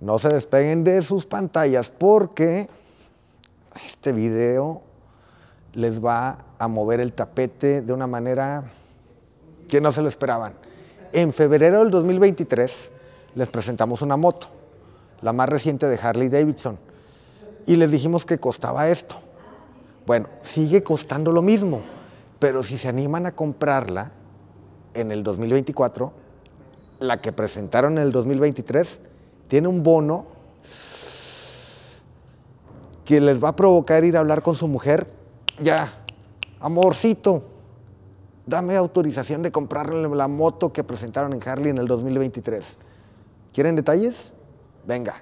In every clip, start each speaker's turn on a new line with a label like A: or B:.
A: No se despeguen de sus pantallas porque este video les va a mover el tapete de una manera que no se lo esperaban. En febrero del 2023 les presentamos una moto, la más reciente de Harley Davidson, y les dijimos que costaba esto. Bueno, sigue costando lo mismo, pero si se animan a comprarla en el 2024, la que presentaron en el 2023, tiene un bono que les va a provocar ir a hablar con su mujer. Ya, amorcito, dame autorización de comprarle la moto que presentaron en Harley en el 2023. ¿Quieren detalles? Venga.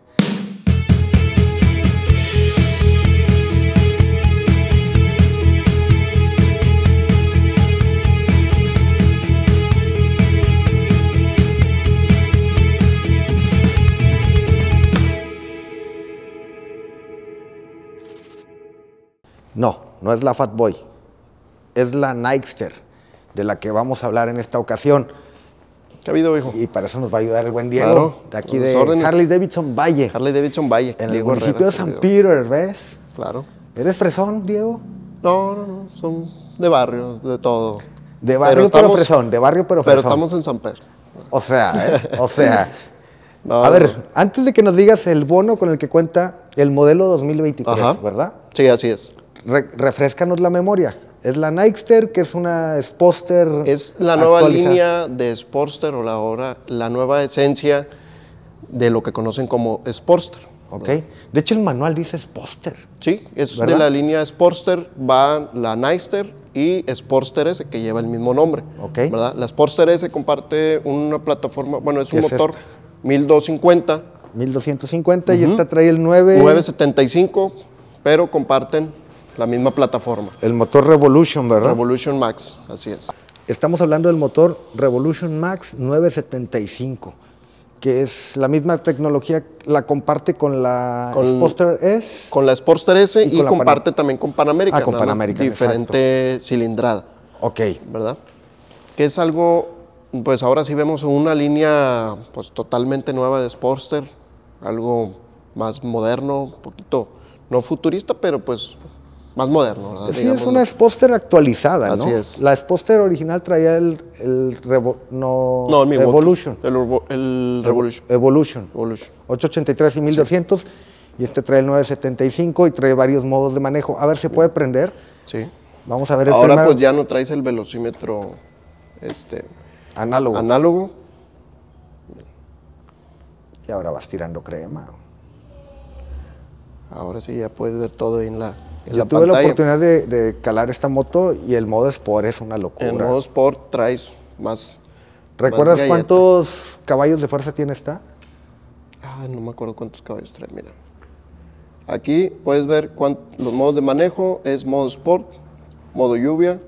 A: no es la Fat Boy, es la Nikester, de la que vamos a hablar en esta ocasión. ¿Qué ha habido, hijo? Y para eso nos va a ayudar el buen Diego, de aquí de Harley Davidson Valle. Harley Davidson Valle. En el municipio de San Peter, ¿ves? Claro. ¿Eres fresón, Diego? No, no, no, son
B: de barrio, de todo. De barrio pero, fresón, de barrio pero fresón. Pero estamos en San Pedro. O sea, ¿eh? o sea.
A: a ver, antes de que nos digas el bono con el que cuenta el modelo 2023,
B: ¿verdad? Sí, así es
A: refrescanos la memoria. Es la Nightster, que es una Sportster. Es la nueva línea
B: de Sportster o la, la nueva esencia de lo que conocen como Sportster. Ok. De hecho, el manual dice Sportster. Sí, es de la línea Sportster, va la Nightster y Sportster S, que lleva el mismo nombre. Ok. ¿verdad? La Sportster S comparte una plataforma, bueno, es un motor 1250.
A: 1250 y esta trae el 9.
B: 975, pero comparten la misma plataforma.
A: El motor Revolution, ¿verdad? Revolution Max, así es. Estamos hablando del motor Revolution Max 975, que es la misma tecnología, la comparte con la Sportster S.
B: Con la Sportster S y, comparte también con Panamérica. Ah, con Panamérica. Diferente cilindrada. Ok. ¿Verdad? Que es algo, pues ahora sí vemos una línea pues totalmente nueva de Sportster, algo más moderno, un poquito, no futurista, pero pues
A: más moderno, ¿verdad? Sí, es una exposter actualizada, ¿no? Así es. La exposter original traía el, el no, el Evolution. El, Revolution. Evolution. Evolution. 883 y 1200. Y este trae el 975 y trae varios modos de manejo. A ver, ¿se puede prender? Sí. Vamos a ver el Ahora pues ya
B: no traes el velocímetro este, análogo. análogo.
A: Y ahora vas tirando crema. Ahora sí ya puedes ver todo en la ya tuve la oportunidad de, calar esta moto y el modo Sport es una locura. El modo Sport traes más. ¿Recuerdas cuántos caballos de fuerza tiene esta? Ah, no me acuerdo cuántos caballos trae, mira.
B: Aquí puedes ver los modos de manejo, es modo sport, modo lluvia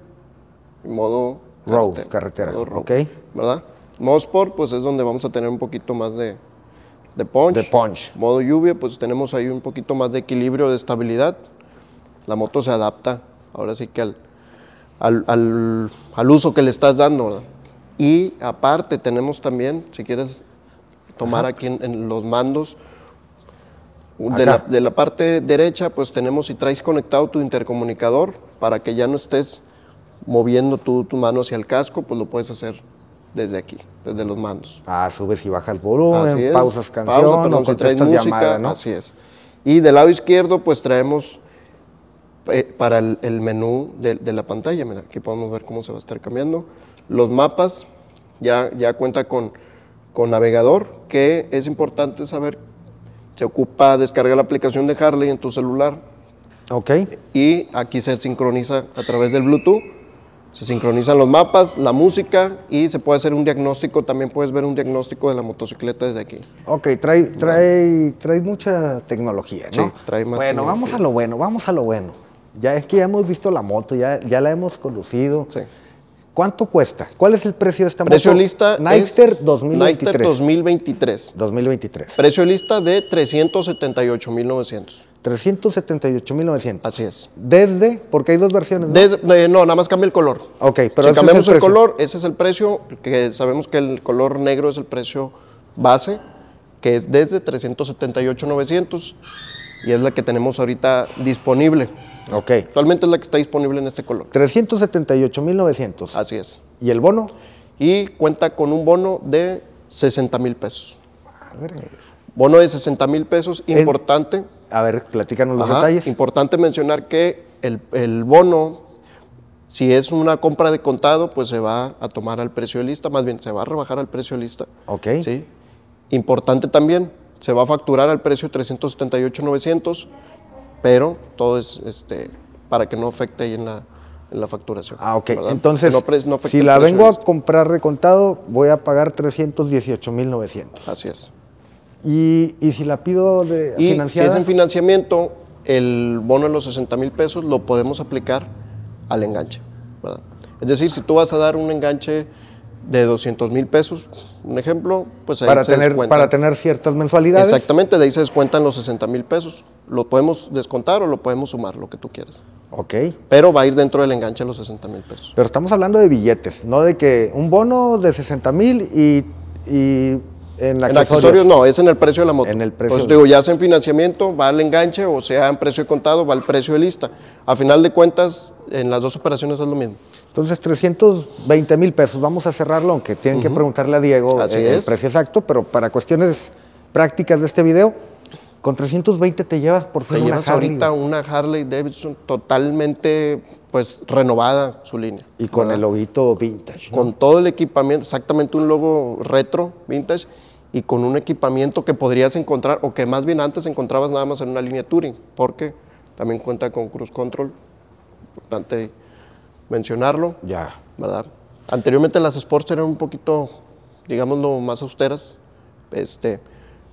B: y modo road, carretera. carretera. ¿Verdad? Modo sport, pues es donde vamos a tener un poquito más de, de punch. De punch. Modo lluvia, pues tenemos ahí un poquito más de equilibrio, de estabilidad. La moto se adapta, ahora sí que al, al, uso que le estás dando. Y aparte tenemos también, si quieres tomar aquí en, los mandos, de la, de la, parte derecha, pues tenemos si traes conectado tu intercomunicador para que ya no estés moviendo tu, tu mano hacia el casco, pues lo puedes hacer desde aquí, desde los mandos. Ah, subes y bajas volumen, pausas canción, pausa, perdón, si traes música, llamada, ¿no? Así es. Y del lado izquierdo, pues traemos eh, para el, menú de, la pantalla. Mira, aquí podemos ver cómo se va a estar cambiando. Los mapas, ya, ya cuenta con, con navegador, que es importante saber, se ocupa descargar la aplicación de Harley en tu celular. Ok. Y aquí se sincroniza a través del Bluetooth. Se sincronizan los mapas, la música y se puede hacer un diagnóstico. También puedes ver un diagnóstico de la motocicleta desde aquí.
A: Ok, trae, trae, trae mucha tecnología, ¿no? Sí, trae más Bueno, vamos a lo bueno, vamos a lo bueno. Ya es que ya hemos visto la moto, ya, ya la hemos conducido. Sí. ¿Cuánto cuesta? ¿Cuál es el precio de esta moto? Precio lista Nightster 2023. Nightster 2023. 2023. Precio
B: lista de 378,900.
A: 378,900. Así es. ¿Desde? Porque hay dos versiones. Eh, ¿no? nada más cambia el color. Ok, pero. Si cambiamos el, el color,
B: ese es el precio, que sabemos que el color negro es el precio base, que es desde 378,900 y es la que tenemos ahorita disponible. Ok. Actualmente es la que está disponible en este color.
A: 378,900. Así es. ¿Y el bono?
B: Y cuenta con un bono de 60 mil pesos. Bono de 60 mil pesos, importante. a ver, platícanos los detalles. Importante mencionar que el, el bono si es una compra de contado, pues se va a tomar al precio de lista, más bien se va a rebajar al precio de lista. Ok. Sí. Importante también, se va a facturar al precio de 378,900, pero todo es este, para que no afecte ahí en la, facturación.
A: Ah, ok. Entonces, si la vengo a este. comprar recontado, voy a pagar 318,900. Así es. ¿Y, si la pido de Si es en
B: financiamiento, el bono de los 60 mil pesos lo podemos aplicar al enganche. ¿verdad? Es decir, si tú vas a dar un enganche de 200 mil pesos, un ejemplo, pues ahí para tener Para
A: tener ciertas mensualidades.
B: Exactamente, de ahí se descuentan los 60 mil pesos. Lo podemos descontar o lo podemos sumar, lo que tú quieras. Ok. Pero va a ir dentro del enganche los 60 mil pesos.
A: Pero estamos hablando de billetes, no de que un bono de 60 mil y, y en accesorios. accesorios.
B: no, es en el precio de la
A: moto. En el precio. Pues digo,
B: ya sea en financiamiento, va al enganche, o sea en precio de contado, va al precio de lista. A final de cuentas, en las dos operaciones es lo mismo.
A: Entonces, 320 mil pesos, vamos a cerrarlo, aunque tienen que preguntarle a Diego el precio exacto, pero para cuestiones prácticas de este video, con 320 te llevas por fin te una llevas Harley. ahorita
B: una Harley Davidson totalmente pues renovada su línea. Y con el ojito vintage. Con todo el equipamiento, exactamente un logo retro vintage y con un equipamiento que podrías encontrar o que más bien antes encontrabas nada más en una línea Touring, porque también cuenta con cruise control, importante mencionarlo. Ya. ¿Verdad? Anteriormente las sports eran un poquito, digámoslo, más austeras. Este,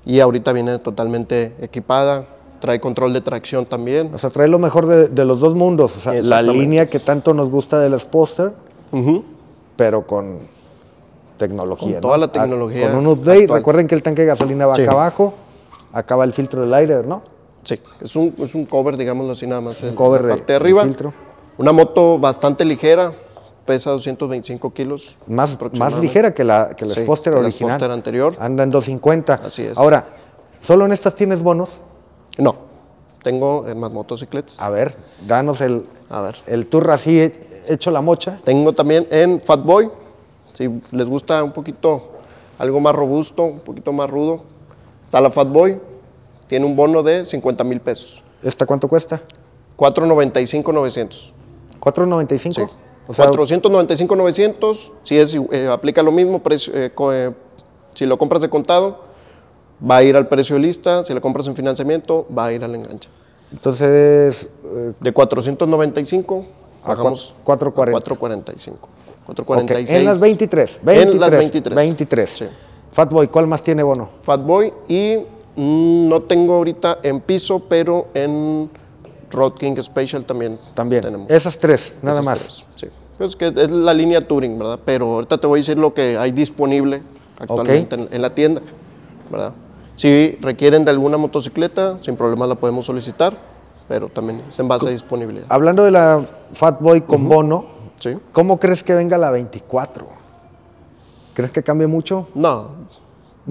B: y ahorita viene totalmente equipada, trae control de tracción también. O sea, trae
A: lo mejor de, los dos mundos. O sea, la línea que tanto nos gusta de las Sportster, pero con tecnología. Con toda la tecnología. con un update. Recuerden que el tanque de gasolina va acá abajo, acaba el filtro del aire, ¿no? Sí, es un, es un cover, digámoslo así, nada más. Un cover de, arriba. Filtro.
B: Una moto bastante ligera, pesa 225 kilos.
A: Más, más ligera que la, que la sí, original. anterior. Anda en 250. Así es. Ahora, ¿solo en estas tienes bonos? No, tengo en más motocicletas. A ver, danos el, A ver. el tour así eh, hecho la mocha. Tengo también en Fatboy,
B: si les gusta un poquito, algo más robusto, un poquito más rudo. Está la Fatboy, tiene un bono de 50 mil pesos.
A: ¿Esta cuánto cuesta?
B: 495,900. ¿495? Sí. 495, 900, si es, eh, aplica lo mismo, precio, eh, eh, si lo compras de contado, va a ir al precio de lista, si lo compras en financiamiento, va a ir al enganche.
A: Entonces... de
B: 495 hagamos. bajamos 445. En las
A: 23, 23. En las 23. 23. Fatboy, ¿cuál más tiene bono?
B: Fatboy y mm, no tengo ahorita en piso, pero en Road King Special también.
A: También. Tenemos. Esas tres, nada más.
B: Pues que es la línea Touring, ¿verdad? Pero ahorita te voy a decir lo que hay disponible actualmente en, la tienda, ¿verdad? Si requieren de alguna motocicleta, sin problema la podemos solicitar, pero también es en base a disponibilidad.
A: Hablando de la Fatboy con Bono, ¿cómo crees que venga la 24? ¿Crees que cambie mucho? No,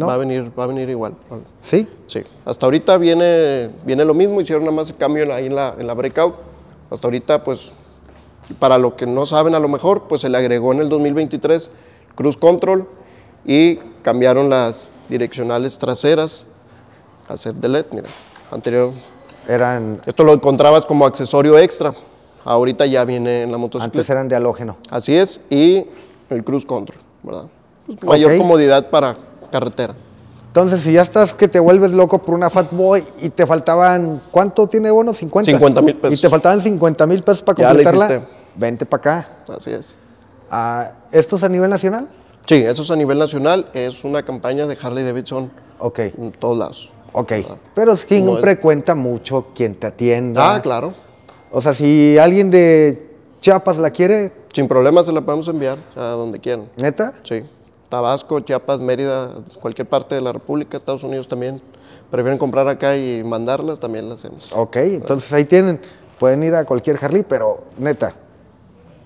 A: Va a
B: venir, va a venir igual.
A: ¿Sí? Sí.
B: Hasta ahorita viene, viene lo mismo, hicieron nada más el cambio ahí en la, en la breakout. Hasta ahorita, pues, para lo que no saben a lo mejor, pues se le agregó en el 2023 Cruise Control y cambiaron las direccionales traseras a ser de LED, mira. Anterior. Eran. Esto lo encontrabas como accesorio extra. Ahorita ya viene en la motocicleta. Antes eran de halógeno. Así es, y el Cruise Control, ¿verdad? Pues, mayor comodidad para carretera.
A: Entonces, si ya estás que te vuelves loco por una Fat Boy y te faltaban, ¿cuánto tiene bono? 50. 50 mil pesos. Y te faltaban 50 mil pesos para completarla. Ya vente para acá. Así es. Ah, ¿Esto es a nivel nacional?
B: Sí, eso es a nivel nacional. Es una campaña de Harley Davidson. Ok. En todos lados.
A: Ok. Pero siempre cuenta mucho quien te atienda. Ah, claro. O sea, si alguien de Chiapas la quiere. Sin problema se la podemos enviar
B: a donde quieran. ¿Neta? Sí. Tabasco, Chiapas, Mérida, cualquier parte de la República, Estados Unidos también. Prefieren comprar acá y mandarlas, también las hacemos.
A: Ok, entonces ahí tienen. Pueden ir a cualquier Harley, pero neta,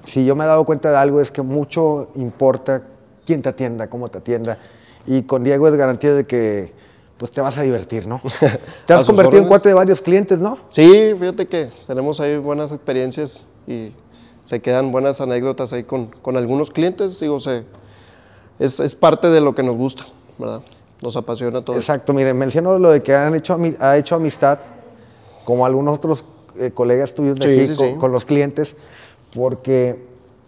A: si yo me he dado cuenta de algo es que mucho importa quién te atienda, cómo te atienda. Y con Diego es garantía de que pues te vas a divertir, ¿no? Te has convertido en cuate de varios clientes, ¿no? Sí, fíjate que tenemos ahí buenas
B: experiencias y se quedan buenas anécdotas ahí con, con algunos clientes. Digo, se, es, parte de lo que nos gusta, ¿verdad? Nos apasiona todo.
A: Exacto, miren, menciono lo de que han hecho, ha hecho amistad, como algunos otros eh, colegas tuyos de aquí, con, con los clientes, porque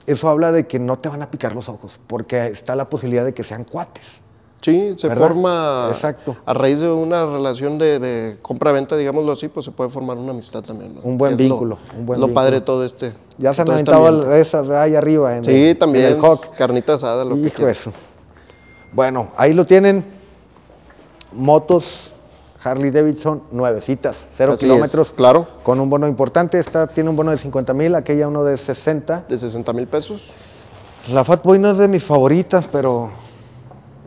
A: eso habla de que no te van a picar los ojos, porque está la posibilidad de que sean cuates. Sí, se forma
B: Exacto. a raíz de una relación de, compra-venta, digámoslo así, pues se puede formar una amistad también. Un buen vínculo. Lo, padre todo este. Ya se han este aventado
A: esas de ahí arriba en, sí, también, en el Hawk. Carnita asada, lo Hijo que eso. Bueno, ahí lo tienen. Motos Harley Davidson, nuevecitas, cero kilómetros. claro. Con un bono importante. Esta tiene un bono de 50 mil, aquella uno de 60. De 60 mil pesos. La Fat Boy no es de mis favoritas, pero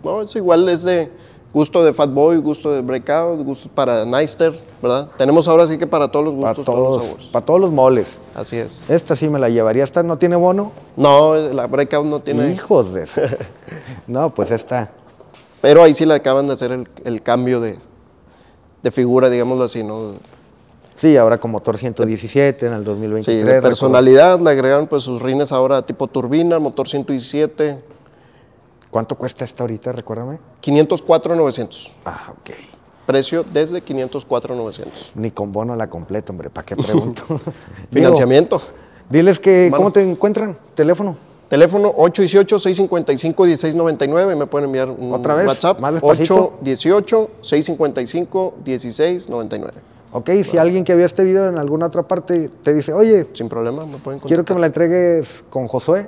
B: no, es igual, es de gusto de Fatboy, gusto de Breakout, gusto para Neister, ¿verdad? Tenemos ahora sí que para todos los gustos, para todos, los sabores.
A: Para todos los moles. Así es. Esta sí me la llevaría. ¿Esta no tiene bono? No, la Breakout no tiene. Hijos de no, pues esta.
B: Pero ahí sí le acaban de hacer el, cambio de, de figura, digámoslo así, ¿no?
A: Sí, ahora con motor 117 en el 2023. Sí, de personalidad,
B: le agregaron pues sus rines ahora tipo turbina, motor 117 ¿Cuánto cuesta esta ahorita, recuérdame? 504,900. Ah, ok. Precio desde 504,900.
A: Ni con bono la completo, hombre, ¿para qué pregunto? Financiamiento. diles que, ¿cómo te encuentran? Teléfono. Teléfono 818-655-1699.
B: Me pueden enviar un ¿Otra vez? WhatsApp. 818-655-1699.
A: Ok, si alguien que vio este video en alguna otra parte te dice, oye. Sin problema, me pueden Quiero que me la entregues con Josué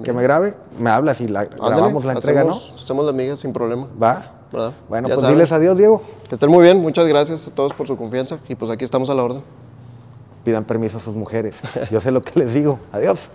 A: que me grabe, me hablas y la, grabamos la entrega, ¿no?
B: Hacemos la amiga sin problema. Va. ¿verdad? Bueno, pues diles adiós, Diego. Que estén muy bien, muchas gracias a todos por su confianza y pues aquí estamos a la orden.
A: Pidan permiso a sus mujeres. Yo sé lo que les digo. Adiós.